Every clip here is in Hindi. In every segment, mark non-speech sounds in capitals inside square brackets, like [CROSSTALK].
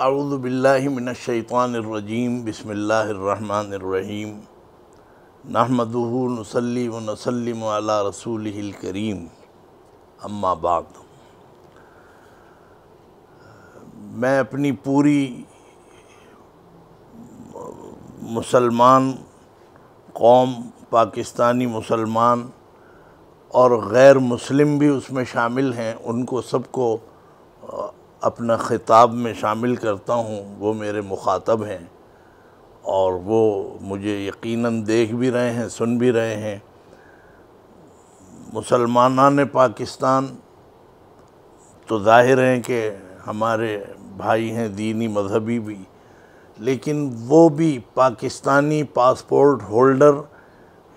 نصلي ونسلم على رسوله रसूल करीम بعد मैं अपनी पूरी मुसलमान कौम पाकिस्तानी मुसलमान और गैर मुस्लिम भी उसमें शामिल हैं उनको सबको अपना ख़िताब में शामिल करता हूँ वो मेरे मुखातब हैं और वो मुझे यकीनन देख भी रहे हैं सुन भी रहे हैं ने पाकिस्तान तो ज़ाहिर हैं कि हमारे भाई हैं दीनी मजहबी भी लेकिन वो भी पाकिस्तानी पासपोर्ट होल्डर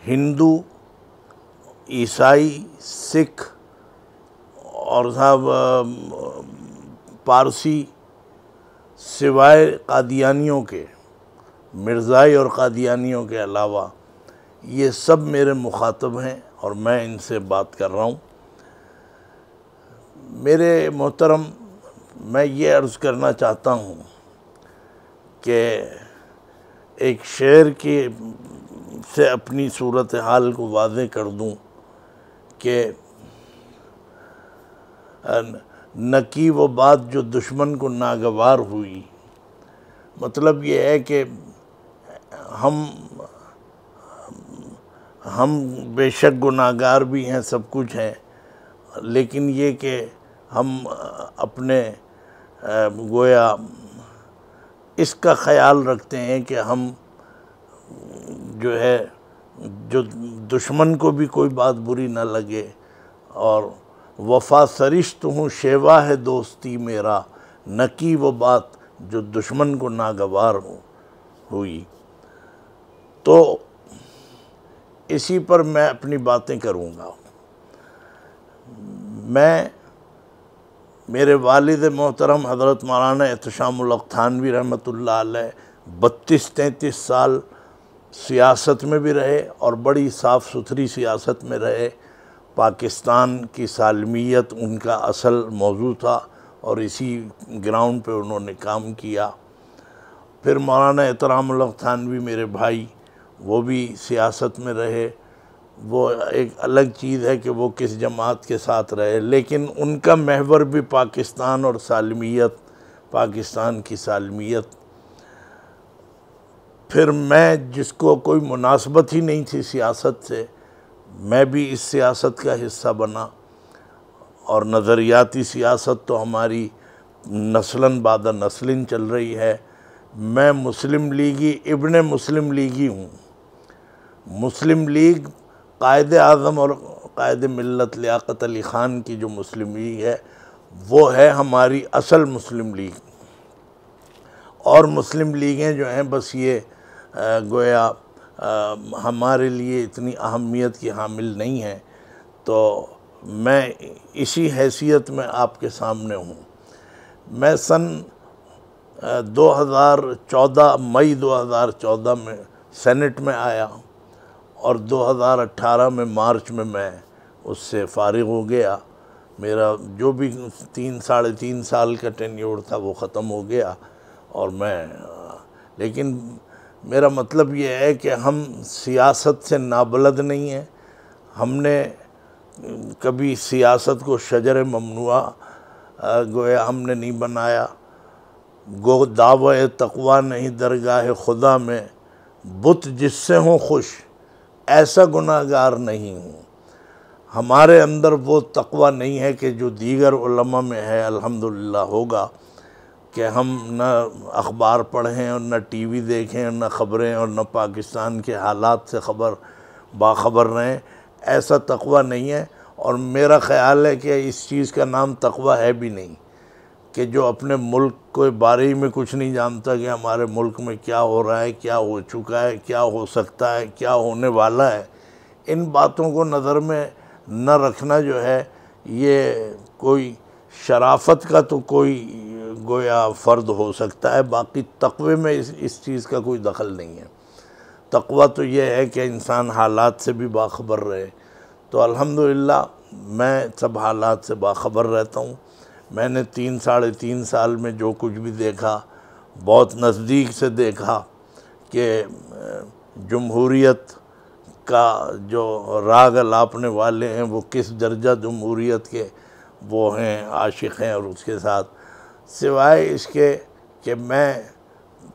हिंदू ईसाई सिख और साहब पारसी सिवाय कादियानियों के मिर्ज़ाई और कादियानियों के अलावा ये सब मेरे मुखातब हैं और मैं इनसे बात कर रहा हूँ मेरे मोहतरम मैं ये अर्ज़ करना चाहता हूँ कि एक शेर के से अपनी सूरत हाल को वाज कर दूँ कि न की वो बात जो दुश्मन को नागवार हुई मतलब ये है कि हम हम बेशक गुनागार भी हैं सब कुछ है लेकिन ये कि हम अपने गोया इसका ख्याल रखते हैं कि हम जो है जो दुश्मन को भी कोई बात बुरी ना लगे और वफा सरिश्त हूँ शेवा है दोस्ती मेरा न की वो बात जो दुश्मन को नागवार हूँ हुई तो इसी पर मैं अपनी बातें करूँगा मैं मेरे वालद मोहतरम हज़रत मौलाना एहतशामुल्लक थानवी रहमत बत्तीस तैंतीस साल सियासत में भी रहे और बड़ी साफ़ सुथरी सियासत में रहे पाकिस्तान की सालमियत उनका असल मौजू था और इसी ग्राउंड पे उन्होंने काम किया फिर मौलाना एहतराम भी मेरे भाई वो भी सियासत में रहे वो एक अलग चीज़ है कि वो किस जमात के साथ रहे लेकिन उनका महवर भी पाकिस्तान और सालमियत पाकिस्तान की सालमियत फिर मैं जिसको कोई मुनासबत ही नहीं थी सियासत से मैं भी इस सियासत का हिस्सा बना और नज़रियाती सियासत तो हमारी नस्लन बाद नस्लिन चल रही है मैं मुस्लिम लीगी इब्ने मुस्लिम लीगी हूँ मुस्लिम लीग कायद आज़म और कायद मिलत लियाकत अली ख़ान की जो मुस्लिम लीग है वो है हमारी असल मुस्लिम लीग और मुस्लिम लीगें जो हैं बस ये गोया हमारे लिए इतनी अहमियत की हामिल नहीं है तो मैं इसी हैसियत में आपके सामने हूँ मैं सन 2014 मई 2014 में सेनेट में आया और 2018 में मार्च में मैं उससे फारिग हो गया मेरा जो भी तीन साढ़े तीन साल का टेन्योर था वो ख़त्म हो गया और मैं लेकिन मेरा मतलब ये है कि हम सियासत से नाबलद नहीं हैं हमने कभी सियासत को शजर ममनुआ गोया हमने नहीं बनाया गो दाव तकवा नहीं दरगाह खुदा में बुत जिससे हों खुश ऐसा गुनागार नहीं हूँ हमारे अंदर वो तकवा नहीं है कि जो दीगर उलमा में है अल्हम्दुलिल्लाह होगा कि हम न अखबार पढ़ें और न टीवी देखें और न ख़बरें और न पाकिस्तान के हालात से ख़बर बाखबर रहें ऐसा तकवा नहीं है और मेरा ख़्याल है कि इस चीज़ का नाम तकवा है भी नहीं कि जो अपने मुल्क को बारे में कुछ नहीं जानता कि हमारे मुल्क में क्या हो रहा है क्या हो चुका है क्या हो सकता है क्या होने वाला है इन बातों को नज़र में न रखना जो है ये कोई शराफत का तो कोई गोया फ़र्द हो सकता है बाकी तकवे में इस इस चीज़ का कोई दखल नहीं है तकवा तो यह है कि इंसान हालात से भी बाखबर रहे तो अल्हम्दुलिल्लाह मैं सब हालात से बाखबर रहता हूँ मैंने तीन साढ़े तीन साल में जो कुछ भी देखा बहुत नज़दीक से देखा कि जमहूरीत का जो राग लापने वाले हैं वो किस दर्जा जमहूरीत के वो हैं आशिक हैं और उसके साथ सिवाय इसके कि मैं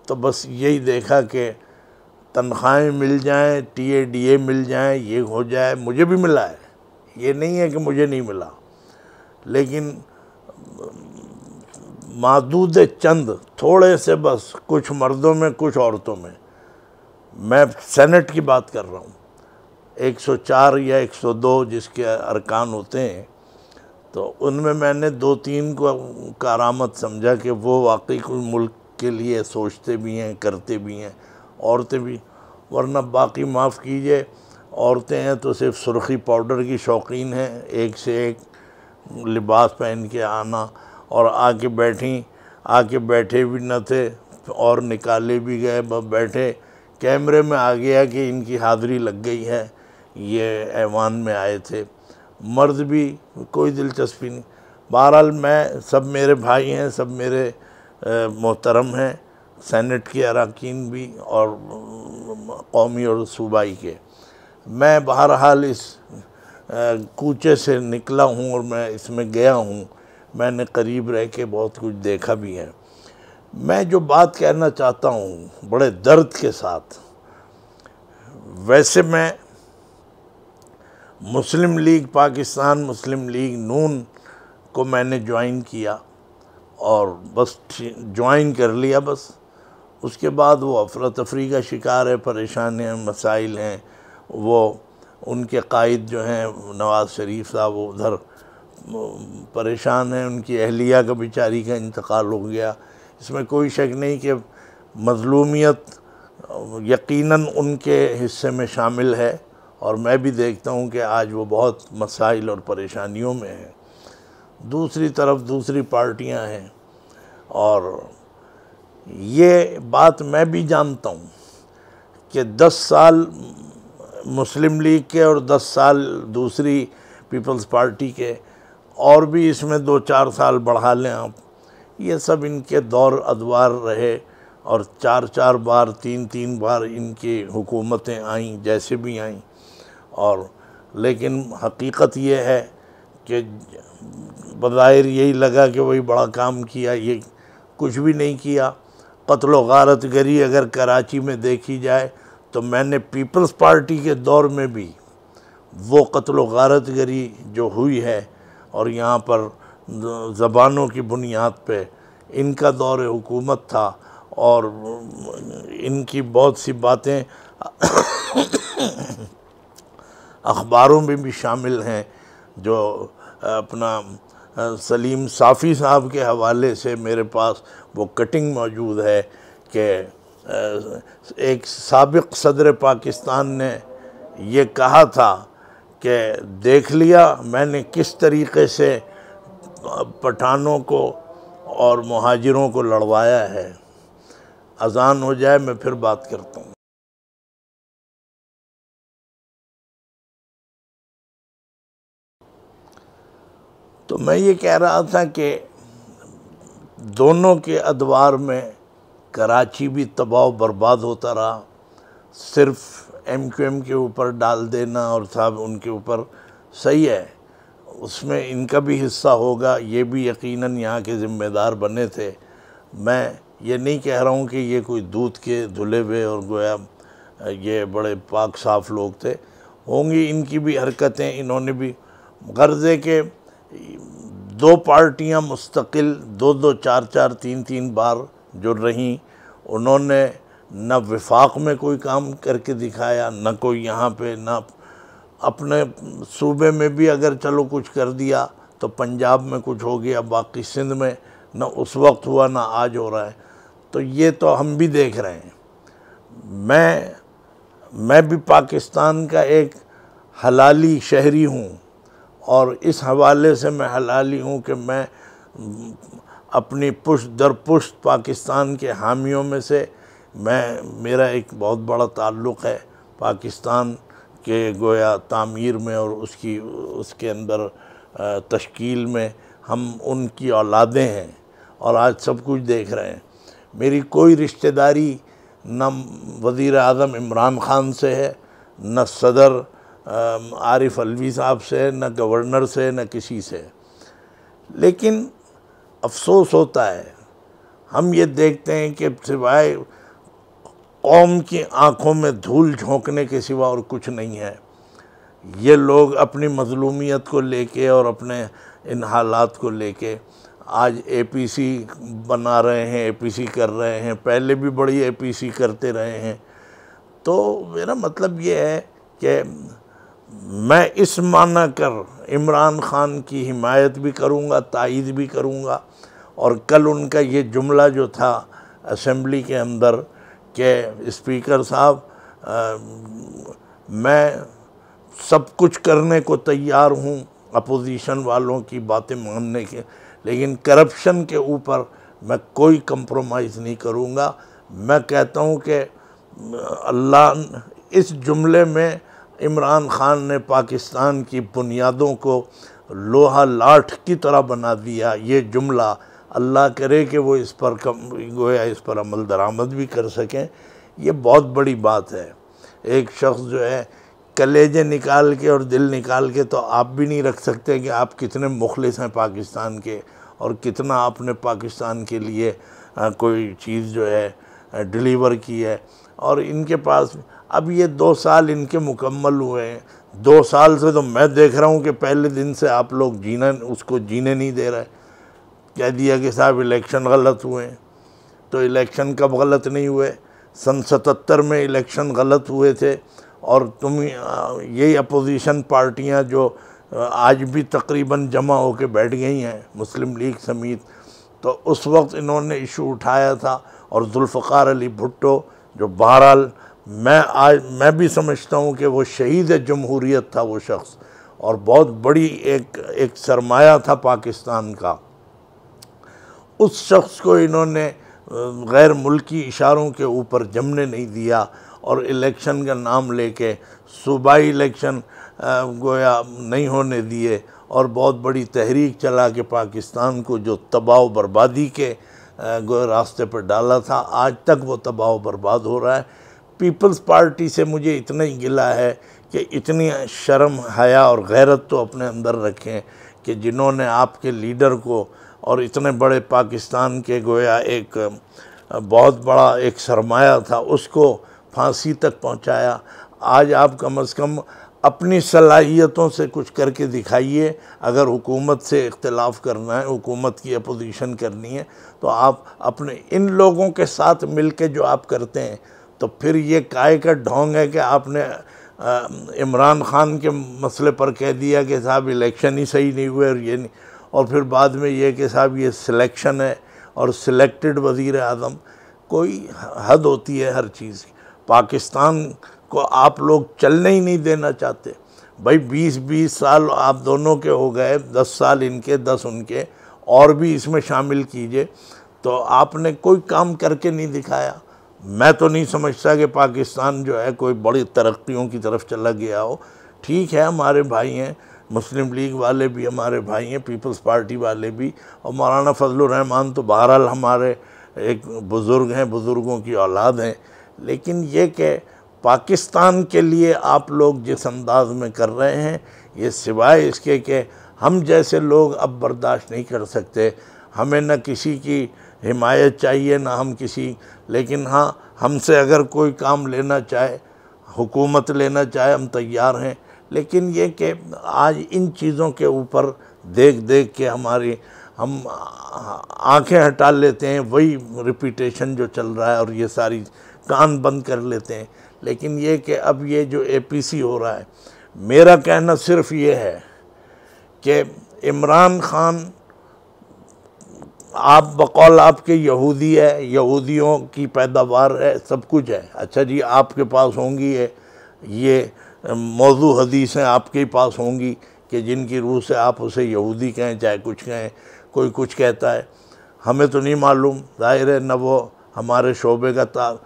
तो बस यही देखा कि तनख्वाहें मिल जाएं डी ए मिल जाएं ये हो जाए मुझे भी मिला है ये नहीं है कि मुझे नहीं मिला लेकिन मादूद चंद थोड़े से बस कुछ मर्दों में कुछ औरतों में मैं सेनेट की बात कर रहा हूँ 104 या 102 जिसके अरकान होते हैं तो उनमें मैंने दो तीन को कारामत समझा कि वो वाकई कोई मुल्क के लिए सोचते भी हैं करते भी हैं औरतें भी वरना बाकी माफ़ कीजिए औरतें हैं तो सिर्फ सुर्खी पाउडर की शौकीन हैं एक से एक लिबास पहन के आना और आके बैठी आके बैठे भी न थे और निकाले भी गए बैठे कैमरे में आ गया कि इनकी हाजिरी लग गई है ये ऐवान में आए थे मर्द भी कोई दिलचस्पी नहीं बहरहाल मैं सब मेरे भाई हैं सब मेरे मोहतरम हैं सेनेट के अरकान भी और कौमी और सूबाई के मैं बहरहाल इस कूचे से निकला हूँ और मैं इसमें गया हूँ मैंने करीब रह के बहुत कुछ देखा भी है मैं जो बात कहना चाहता हूँ बड़े दर्द के साथ वैसे मैं मुस्लिम लीग पाकिस्तान मुस्लिम लीग नून को मैंने ज्वाइन किया और बस ज्वाइन कर लिया बस उसके बाद वो अफरा तफरी का शिकार है परेशान है मसाइल हैं वो उनके कायद जो हैं नवाज़ शरीफ साहब वो उधर परेशान हैं उनकी अहलिया का बेचारी का इंतकाल हो गया इसमें कोई शक नहीं कि मजलूमियत यकीनन उनके हिस्से में शामिल है और मैं भी देखता हूँ कि आज वो बहुत मसाइल और परेशानियों में है दूसरी तरफ दूसरी पार्टियाँ हैं और ये बात मैं भी जानता हूँ कि 10 साल मुस्लिम लीग के और 10 साल दूसरी पीपल्स पार्टी के और भी इसमें दो चार साल बढ़ा लें आप ये सब इनके दौर अदवार रहे और चार चार बार तीन तीन बार इनकी हुकूमतें आईं जैसे भी आईं और लेकिन हकीकत ये है कि बज़ाहिर यही लगा कि वही बड़ा काम किया ये कुछ भी नहीं किया कत्ल गारत गरी अगर कराची में देखी जाए तो मैंने पीपल्स पार्टी के दौर में भी वो कत्ल गारत गरी जो हुई है और यहाँ पर ज़बानों की बुनियाद पे इनका दौर हुकूमत था और इनकी बहुत सी बातें अखबारों में भी शामिल हैं जो अपना सलीम साफ़ी साहब के हवाले से मेरे पास वो कटिंग मौजूद है कि एक सबक सदर पाकिस्तान ने ये कहा था कि देख लिया मैंने किस तरीके से पठानों को और महाजरों को लड़वाया है अजान हो जाए मैं फिर बात करता हूँ तो मैं ये कह रहा था कि दोनों के अदवार में कराची भी तबाह बर्बाद होता रहा सिर्फ एम क्यू एम के ऊपर डाल देना और साहब उनके ऊपर सही है उसमें इनका भी हिस्सा होगा ये भी यकीनन यहाँ के ज़िम्मेदार बने थे मैं ये नहीं कह रहा हूँ कि ये कोई दूध के धुले हुए और गोया ये बड़े पाक साफ लोग थे होंगी इनकी भी हरकतें इन्होंने भी गर्ज़े के दो पार्टियां मुस्तकिल दो दो चार चार तीन तीन बार जुड़ रहीं उन्होंने न विफाक में कोई काम करके दिखाया न कोई यहाँ पे न अपने सूबे में भी अगर चलो कुछ कर दिया तो पंजाब में कुछ हो गया बाकी सिंध में न उस वक्त हुआ ना आज हो रहा है तो ये तो हम भी देख रहे हैं मैं मैं भी पाकिस्तान का एक हलाली शहरी हूँ और इस हवाले से मैं हलाली हूँ कि मैं अपनी पुष्ट दर पुष्ट पाकिस्तान के हामियों में से मैं मेरा एक बहुत बड़ा ताल्लुक़ है पाकिस्तान के गोया तामीर में और उसकी उसके अंदर तश्कील में हम उनकी औलादें हैं और आज सब कुछ देख रहे हैं मेरी कोई रिश्तेदारी न वज़ी अजम इमरान ख़ान से है न सदर आरिफ अलवी साहब से न गवर्नर से न किसी से लेकिन अफसोस होता है हम ये देखते हैं कि सिवाय कौम की आंखों में धूल झोंकने के सिवा और कुछ नहीं है ये लोग अपनी मजलूमियत को लेके और अपने इन हालात को लेके आज एपीसी बना रहे हैं एपीसी कर रहे हैं पहले भी बड़ी एपीसी करते रहे हैं तो मेरा मतलब ये है कि मैं इस माना कर इमरान ख़ान की हिमायत भी करूँगा तइद भी करूँगा और कल उनका ये जुमला जो था असम्बली के अंदर के इस्पीकर साहब मैं सब कुछ करने को तैयार हूँ अपोजिशन वालों की बातें मानने के लेकिन करप्शन के ऊपर मैं कोई कंप्रोमाइज़ नहीं करूँगा मैं कहता हूँ कि अल्लाह इस जुमले में इमरान ख़ान ने पाकिस्तान की बुनियादों को लोहा लाठ की तरह बना दिया ये जुमला अल्लाह करे कि वो इस पर कम गोया इस पर अमल दरामद भी कर सकें ये बहुत बड़ी बात है एक शख्स जो है कलेजे निकाल के और दिल निकाल के तो आप भी नहीं रख सकते कि आप कितने मुखलिस हैं पाकिस्तान के और कितना आपने पाकिस्तान के लिए कोई चीज़ जो है डिलीवर की है और इनके पास अब ये दो साल इनके मुकम्मल हुए हैं दो साल से तो मैं देख रहा हूँ कि पहले दिन से आप लोग जीना उसको जीने नहीं दे रहे कह दिया कि साहब इलेक्शन गलत हुए तो इलेक्शन कब गलत नहीं हुए सन सतर में इलेक्शन गलत हुए थे और तुम यही अपोजिशन पार्टियाँ जो आज भी तकरीबन जमा होकर बैठ गई हैं मुस्लिम लीग समेत तो उस वक्त इन्होंने इशू उठाया था और जुल्फ़ार अली भुट्टो जो बहरहाल मैं आज मैं भी समझता हूँ कि वो शहीद जमहूरीत था वो शख्स और बहुत बड़ी एक एक सरमाया था पाकिस्तान का उस शख्स को इन्होंने गैर मुल्की इशारों के ऊपर जमने नहीं दिया और इलेक्शन का नाम लेके सूबाई इलेक्शन गोया नहीं होने दिए और बहुत बड़ी तहरीक चला के पाकिस्तान को जो तबाह बर्बादी के गोया रास्ते पर डाला था आज तक वो तबाह बर्बाद हो रहा है पीपल्स पार्टी से मुझे इतना ही गिला है कि इतनी शर्म हया और गैरत तो अपने अंदर रखें कि जिन्होंने आपके लीडर को और इतने बड़े पाकिस्तान के गोया एक बहुत बड़ा एक सरमाया था उसको फांसी तक पहुंचाया आज आप कम अज़ कम अपनी सलाहियतों से कुछ करके दिखाइए अगर हुकूमत से इख्तलाफ करना है हुकूमत की अपोजिशन करनी है तो आप अपने इन लोगों के साथ मिल के जो आप करते हैं तो फिर ये काय का ढोंग है कि आपने इमरान खान के मसले पर कह दिया कि साहब इलेक्शन ही सही नहीं हुए और ये नहीं और फिर बाद में ये कि साहब ये सिलेक्शन है और सिलेक्टेड वज़ी अजम कोई हद होती है हर चीज़ की पाकिस्तान को आप लोग चलने ही नहीं देना चाहते भाई बीस बीस साल आप दोनों के हो गए दस साल इनके दस उनके और भी इसमें शामिल कीजिए तो आपने कोई काम करके नहीं दिखाया मैं तो नहीं समझता कि पाकिस्तान जो है कोई बड़ी तरक्कियों की तरफ चला गया हो ठीक है हमारे भाई हैं मुस्लिम लीग वाले भी हमारे भाई हैं पीपल्स पार्टी वाले भी और मौलाना फजल रहमान तो बहरहाल हमारे एक बुज़ुर्ग हैं बुज़ुर्गों की औलाद हैं लेकिन ये कि पाकिस्तान के लिए आप लोग जिस अंदाज में कर रहे हैं ये सिवाय इसके कि हम जैसे लोग अब बर्दाश्त नहीं कर सकते हमें न किसी की हिमायत चाहिए ना हम किसी लेकिन हाँ हमसे अगर कोई काम लेना चाहे हुकूमत लेना चाहे हम तैयार हैं लेकिन ये कि आज इन चीज़ों के ऊपर देख देख के हमारी हम आंखें हटा लेते हैं वही रिपीटेशन जो चल रहा है और ये सारी कान बंद कर लेते हैं लेकिन ये कि अब ये जो एपीसी हो रहा है मेरा कहना सिर्फ ये है कि इमरान ख़ान आप बकौल आपके यहूदी है यहूदियों की पैदावार है सब कुछ है अच्छा जी आपके पास होंगी है ये मौजू हदीसें आपके पास होंगी कि जिनकी रूह से आप उसे यहूदी कहें चाहे कुछ कहें कोई कुछ कहता है हमें तो नहीं मालूम ज़ाहिर है न वो हमारे शोबे का तार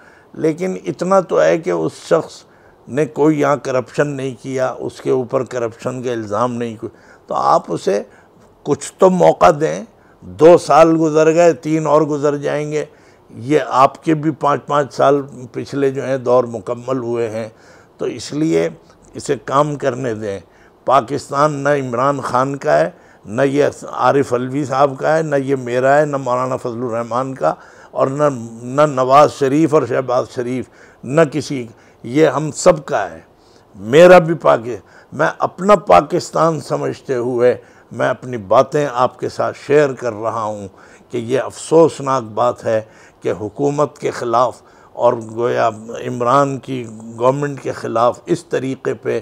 लेकिन इतना तो है कि उस शख्स ने कोई यहाँ करप्शन नहीं किया उसके ऊपर करप्शन के इल्ज़ाम नहीं कोई तो आप उसे कुछ तो मौका दें दो साल गुजर गए तीन और गुजर जाएंगे ये आपके भी पाँच पाँच साल पिछले जो हैं दौर मुकम्मल हुए हैं तो इसलिए इसे काम करने दें पाकिस्तान न इमरान ख़ान का है न ये आरिफ अलवी साहब का है न ये मेरा है न मौलाना फजलरहमान का और न न नवाज़ शरीफ और शहबाज शरीफ न किसी ये हम सब का है मेरा भी पाकि मैं अपना पाकिस्तान समझते हुए मैं अपनी बातें आपके साथ शेयर कर रहा हूँ कि ये अफसोसनाक बात है कि हुकूमत के ख़िलाफ़ और गोया इमरान की गवर्नमेंट के ख़िलाफ़ इस तरीके पे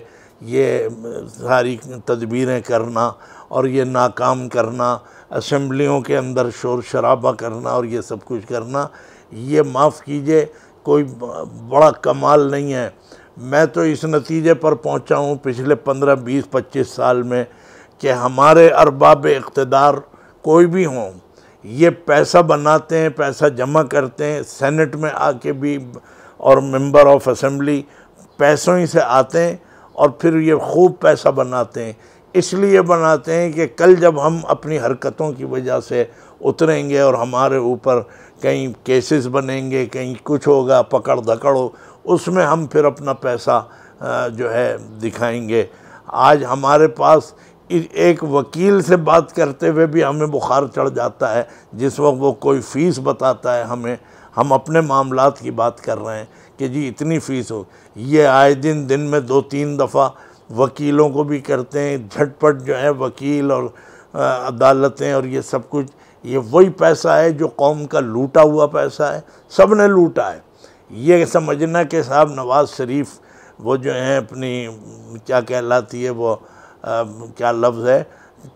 ये सारी तदबीरें करना और ये नाकाम करना असम्बलियों के अंदर शोर शराबा करना और ये सब कुछ करना ये माफ़ कीजिए कोई बड़ा कमाल नहीं है मैं तो इस नतीजे पर पहुंचा हूं पिछले पंद्रह बीस पच्चीस साल में कि हमारे अरबाब इकतदार कोई भी हों ये पैसा बनाते हैं पैसा जमा करते हैं सेनेट में आके भी और मेंबर ऑफ असम्बली पैसों ही से आते हैं और फिर ये खूब पैसा बनाते हैं इसलिए बनाते हैं कि कल जब हम अपनी हरकतों की वजह से उतरेंगे और हमारे ऊपर कहीं केसेस बनेंगे कहीं कुछ होगा पकड़ धकड़ हो उसमें हम फिर अपना पैसा जो है दिखाएंगे आज हमारे पास एक वकील से बात करते हुए भी हमें बुखार चढ़ जाता है जिस वक्त वो कोई फ़ीस बताता है हमें हम अपने मामला की बात कर रहे हैं कि जी इतनी फ़ीस हो ये आए दिन दिन में दो तीन दफ़ा वकीलों को भी करते हैं झटपट जो है वकील और अदालतें और ये सब कुछ ये वही पैसा है जो कौम का लूटा हुआ पैसा है सब ने लूटा है ये समझना कि साहब नवाज़ शरीफ वो जो हैं अपनी क्या कहलाती है वो क्या लफ्ज़ है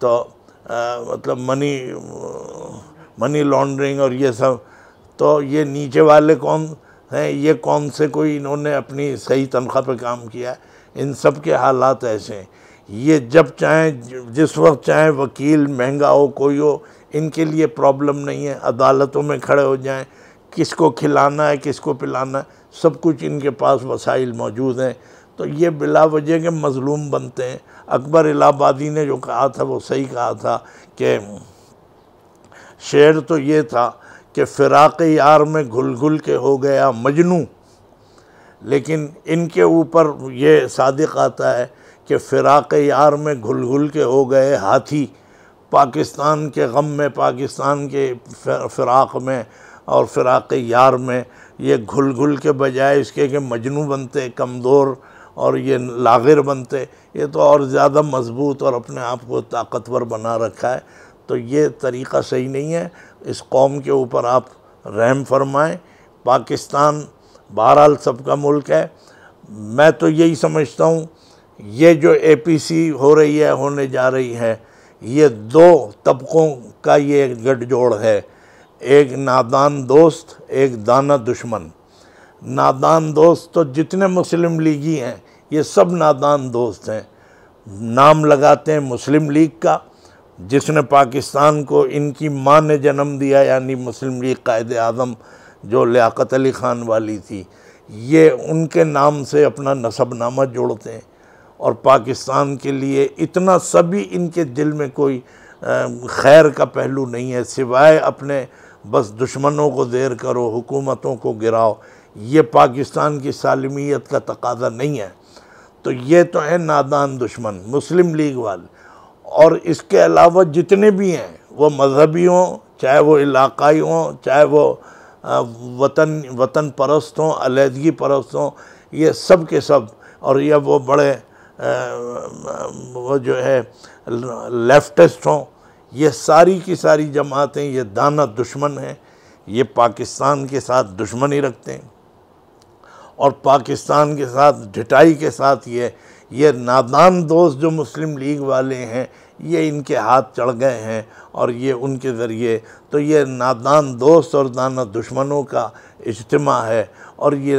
तो मतलब मनी मनी लॉन्ड्रिंग और ये सब तो ये नीचे वाले कौन हैं ये कौन से कोई इन्होंने अपनी सही तनख्वाह पर काम किया इन सब के हालात ऐसे हैं ये जब चाहें जिस वक्त चाहें वकील महंगा हो कोई हो इनके लिए प्रॉब्लम नहीं है अदालतों में खड़े हो जाएं किसको खिलाना है किसको पिलाना है सब कुछ इनके पास वसाइल मौजूद हैं तो ये बिला वजह के मज़लूम बनते हैं अकबर इलाहाबादी ने जो कहा था वो सही कहा था कि शेर तो ये था कि फ़िराक़ यार में घुल घुल के हो गया मजनू लेकिन इनके ऊपर ये सादिक आता है कि फ़िराक़ यार में घुल घुल के हो गए हाथी पाकिस्तान के गम में पाकिस्तान के फ़िराक़ में और फ़िराक़ यार में ये घुल घुल के बजाय इसके कि मजनू बनते कमज़ोर और ये लागिर बनते ये तो और ज़्यादा मजबूत और अपने आप को ताकतवर बना रखा है तो ये तरीक़ा सही नहीं है इस कौम के ऊपर आप रहम फरमाएं पाकिस्तान बहरहाल सबका मुल्क है मैं तो यही समझता हूँ ये जो एपीसी हो रही है होने जा रही है ये दो तबकों का ये गठजोड़ है एक नादान दोस्त एक दाना दुश्मन नादान दोस्त तो जितने मुस्लिम लीगी हैं ये सब नादान दोस्त हैं नाम लगाते हैं मुस्लिम लीग का जिसने पाकिस्तान को इनकी माँ ने जन्म दिया यानी मुस्लिम लीग कायद आज़म जो लियाकत अली ख़ान वाली थी ये उनके नाम से अपना नसबनामा जोड़ते हैं और पाकिस्तान के लिए इतना सभी इनके दिल में कोई खैर का पहलू नहीं है सिवाय अपने बस दुश्मनों को देर करो हुकूमतों को गिराओ ये पाकिस्तान की सालमियत का तकाजा नहीं है तो ये तो है नादान दुश्मन मुस्लिम लीग वाले और इसके अलावा जितने भी हैं वो मजहबी हों चाहे वो इलाकाई हों चाहे वो वतन वतन परस्त हों अलीदगी परस्त हों ये सब के सब और यह वो बड़े वो जो है लेफ्टिस्ट हों ये सारी की सारी जमातें ये दाना दुश्मन हैं ये पाकिस्तान के साथ दुश्मनी रखते हैं और पाकिस्तान के साथ ढिटाई के साथ ये ये नादान दोस्त जो मुस्लिम लीग वाले हैं ये इनके हाथ चढ़ गए हैं और ये उनके ज़रिए तो ये नादान दोस्त और दाना दुश्मनों का इज्तम है और ये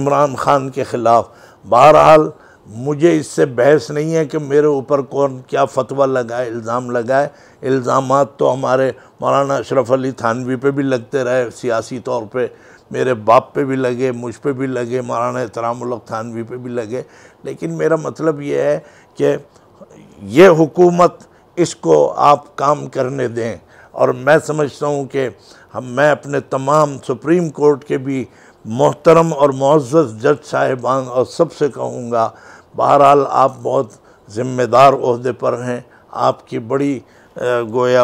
इमरान ख़ान के ख़िलाफ़ बहरहाल मुझे इससे बहस नहीं है कि मेरे ऊपर कौन क्या फतवा लगाए इल्ज़ाम लगाए इल्ज़ाम तो हमारे मौलाना अशरफ अली थानवी पे भी लगते रहे सियासी तौर पे मेरे बाप पे भी लगे मुझ पे भी लगे महाराणा एहतरामुल्ला थानवी पे भी लगे लेकिन मेरा मतलब ये है कि ये हुकूमत इसको आप काम करने दें और मैं समझता हूँ कि हम मैं अपने तमाम सुप्रीम कोर्ट के भी मोहतरम और मुआज़ जज साहिबान और सबसे कहूँगा बहरहाल आप बहुत ज़िम्मेदार अहदे पर हैं आपकी बड़ी गोया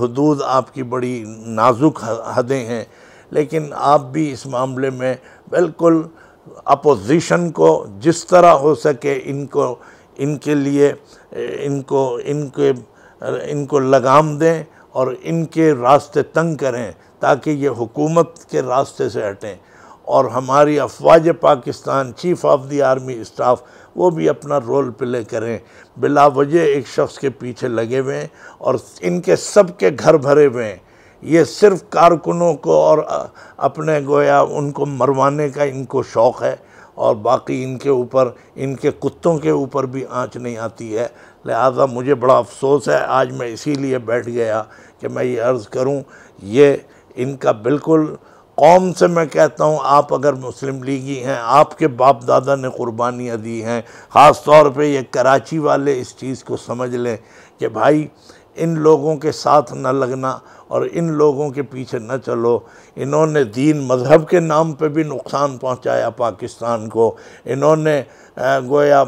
हदूद आपकी बड़ी नाजुक हदें हैं लेकिन आप भी इस मामले में बिल्कुल अपोजिशन को जिस तरह हो सके इनको इनके लिए इनको इनके इनको लगाम दें और इनके रास्ते तंग करें ताकि ये हुकूमत के रास्ते से हटें और हमारी अफवाज Pakistan chief of the army staff वो भी अपना रोल प्ले करें बिला वजह एक शख्स के पीछे लगे हुए हैं और इनके सब के घर भरे हुए हैं ये सिर्फ कारकुनों को और अपने गोया उनको मरवाने का इनको शौक़ है और बाकी इनके ऊपर इनके कुत्तों के ऊपर भी आँच नहीं आती है लिहाजा मुझे बड़ा अफसोस है आज मैं इसीलिए बैठ गया कि मैं ये अर्ज़ करूं ये इनका बिल्कुल कौम से मैं कहता हूं आप अगर मुस्लिम लीगी हैं आपके बाप दादा ने कुर्बानियाँ दी हैं ख़ास तौर पर यह कराची वाले इस चीज़ को समझ लें कि भाई इन लोगों के साथ न लगना और इन लोगों के पीछे न चलो इन्होंने दीन मज़हब के नाम पे भी नुकसान पहुंचाया पाकिस्तान को इन्होंने गोया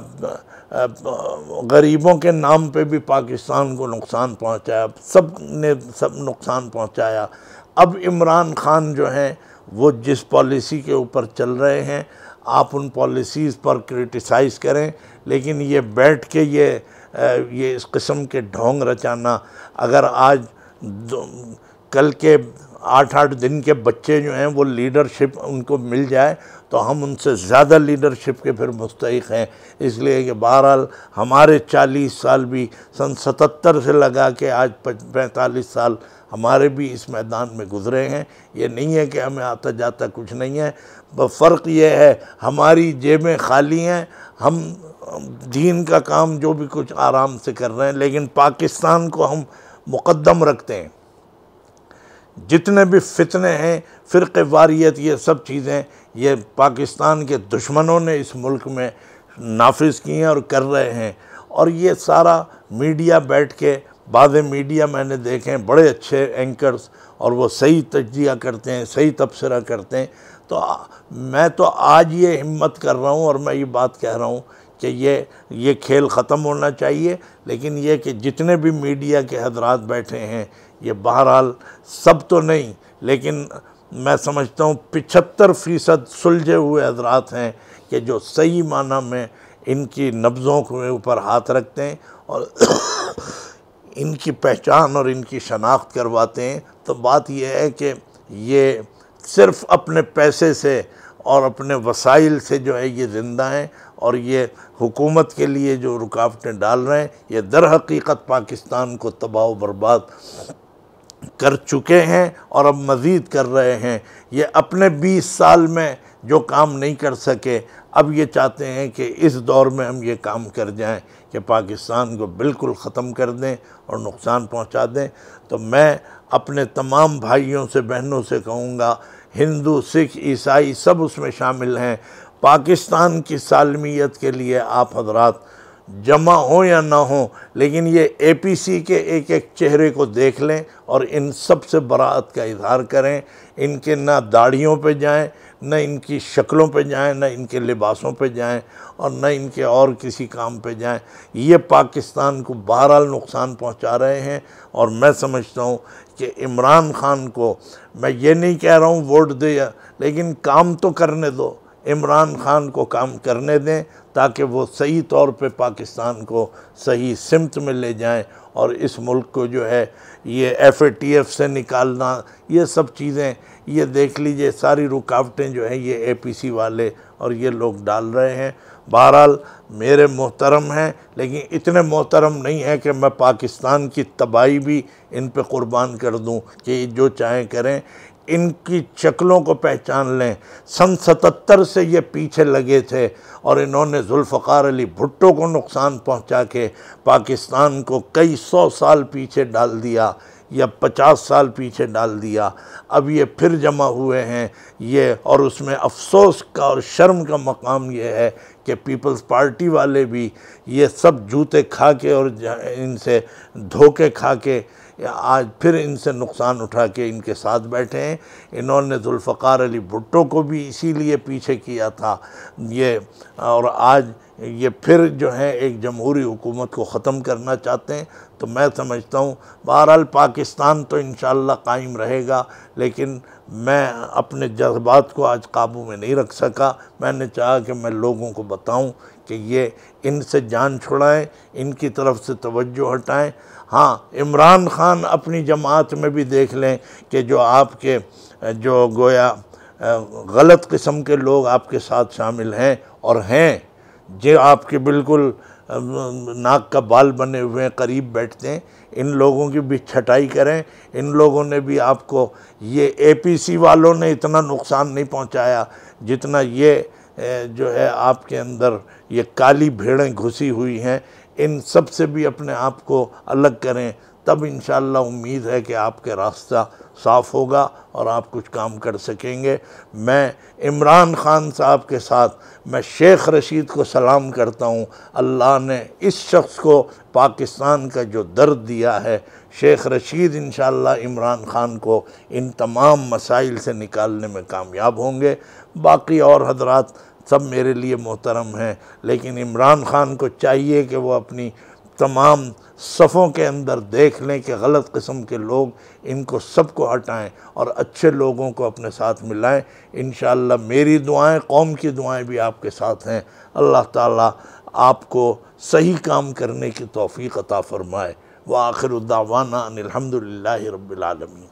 गरीबों के नाम पे भी पाकिस्तान को नुकसान पहुंचाया सब ने सब नुकसान पहुंचाया अब इमरान खान जो हैं वो जिस पॉलिसी के ऊपर चल रहे हैं आप उन पॉलिसीज़ पर क्रिटिसाइज़ करें लेकिन ये बैठ के ये ये इस किस्म के ढोंग रचाना अगर आज कल के आठ आठ दिन के बच्चे जो हैं वो लीडरशिप उनको मिल जाए तो हम उनसे ज़्यादा लीडरशिप के फिर मुस्तक हैं इसलिए कि बहरहाल हमारे चालीस साल भी सन सतहत्तर से लगा के आज पैंतालीस साल हमारे भी इस मैदान में गुजरे हैं ये नहीं है कि हमें आता जाता कुछ नहीं है फ़र्क ये है हमारी जेबें खाली हैं हम दीन का काम जो भी कुछ आराम से कर रहे हैं लेकिन पाकिस्तान को हम मुकदम रखते हैं जितने भी फितने हैं फ़िरक़ वारियत ये सब चीज़ें ये पाकिस्तान के दुश्मनों ने इस मुल्क में नाफिज की हैं और कर रहे हैं और ये सारा मीडिया बैठ के बाद मीडिया मैंने देखे हैं बड़े अच्छे एंकर्स और वो सही तजिया करते हैं सही तबसरा करते हैं तो मैं तो आज ये हिम्मत कर रहा हूँ और मैं ये बात कह रहा हूँ कि ये ये खेल ख़त्म होना चाहिए लेकिन ये कि जितने भी मीडिया के हजरात बैठे हैं ये बहरहाल सब तो नहीं लेकिन मैं समझता हूँ पिछहत्तर फ़ीसद सुलझे हुए हजरात हैं कि जो सही माना में इनकी नब्ज़ों के ऊपर हाथ रखते हैं और [COUGHS] इनकी पहचान और इनकी शनाख्त करवाते हैं तो बात यह है कि ये सिर्फ़ अपने पैसे से और अपने वसाइल से जो है ये ज़िंदा हैं और ये हुकूमत के लिए जो रुकावटें डाल रहे हैं ये दर हकीकत पाकिस्तान को तबाह बर्बाद कर चुके हैं और अब मज़ीद कर रहे हैं ये अपने 20 साल में जो काम नहीं कर सके अब ये चाहते हैं कि इस दौर में हम ये काम कर जाएं कि पाकिस्तान को बिल्कुल ख़त्म कर दें और नुकसान पहुंचा दें तो मैं अपने तमाम भाइयों से बहनों से कहूँगा हिंदू सिख ईसाई सब उसमें शामिल हैं पाकिस्तान की सालमियत के लिए आप हजरात जमा हो या ना हो लेकिन ये एपीसी के एक एक चेहरे को देख लें और इन सब से बरात का इजहार करें इनके ना दाढ़ियों पे जाएं न इनकी शक्लों पे जाएं न इनके लिबासों पे जाएं और न इनके और किसी काम पे जाएं ये पाकिस्तान को बहरहाल नुकसान पहुंचा रहे हैं और मैं समझता हूं कि इमरान खान को मैं ये नहीं कह रहा हूँ वोट दे लेकिन काम तो करने दो इमरान खान को काम करने दें ताकि वो सही तौर पे पाकिस्तान को सही सिमत में ले जाएं और इस मुल्क को जो है ये एफ ए टी एफ से निकालना ये सब चीज़ें ये देख लीजिए सारी रुकावटें जो हैं ये ए पी सी वाले और ये लोग डाल रहे हैं बहरहाल मेरे मोहतरम हैं लेकिन इतने मोहतरम नहीं हैं कि मैं पाकिस्तान की तबाही भी इन पर क़ुरबान कर दूं कि जो चाहें करें इनकी चकलों को पहचान लें सन सतर से ये पीछे लगे थे और इन्होंने जुल्फ़ार अली भुट्टो को नुकसान पहुंचा के पाकिस्तान को कई सौ साल पीछे डाल दिया या पचास साल पीछे डाल दिया अब ये फिर जमा हुए हैं ये और उसमें अफसोस का और शर्म का मकाम ये है कि पीपल्स पार्टी वाले भी ये सब जूते खा के और इनसे धोखे खा के आज फिर इनसे नुकसान उठा के इनके साथ बैठे हैं इन्होंने जुल्फ़ार अली भुट्टो को भी इसीलिए पीछे किया था ये और आज ये फिर जो है एक जमहूरी हुकूमत को ख़त्म करना चाहते हैं तो मैं समझता हूँ बहरहाल पाकिस्तान तो इन कायम रहेगा लेकिन मैं अपने जज्बात को आज काबू में नहीं रख सका मैंने चाहा कि मैं लोगों को बताऊं कि ये इनसे जान छुड़ाएं इनकी तरफ से तवज्जो हटाएं हाँ इमरान ख़ान अपनी जमात में भी देख लें कि जो आपके जो गोया गलत किस्म के लोग आपके साथ शामिल हैं और हैं जो आपके बिल्कुल नाक का बाल बने हुए हैं करीब बैठते हैं इन लोगों की भी छटाई करें इन लोगों ने भी आपको ये एपीसी वालों ने इतना नुकसान नहीं पहुंचाया जितना ये जो है आपके अंदर ये काली भेड़ें घुसी हुई हैं इन सब से भी अपने आप को अलग करें तब इन उम्मीद है कि आपके रास्ता साफ होगा और आप कुछ काम कर सकेंगे मैं इमरान ख़ान साहब के साथ मैं शेख रशीद को सलाम करता हूँ अल्लाह ने इस शख्स को पाकिस्तान का जो दर्द दिया है शेख रशीद इन इमरान ख़ान को इन तमाम मसाइल से निकालने में कामयाब होंगे बाकी और हजरात सब मेरे लिए मोहतरम हैं लेकिन इमरान ख़ान को चाहिए कि वो अपनी तमाम सफ़ों के अंदर देख लें कि गलत किस्म के लोग इनको सबको हटाएं और अच्छे लोगों को अपने साथ मिलाएं इन मेरी दुआएं कौम की दुआएं भी आपके साथ हैं अल्लाह ताला आपको सही काम करने की तोफ़ी अता फ़रमाए व आखिर उदावाना अनिलहमदिल्ला रबालमीन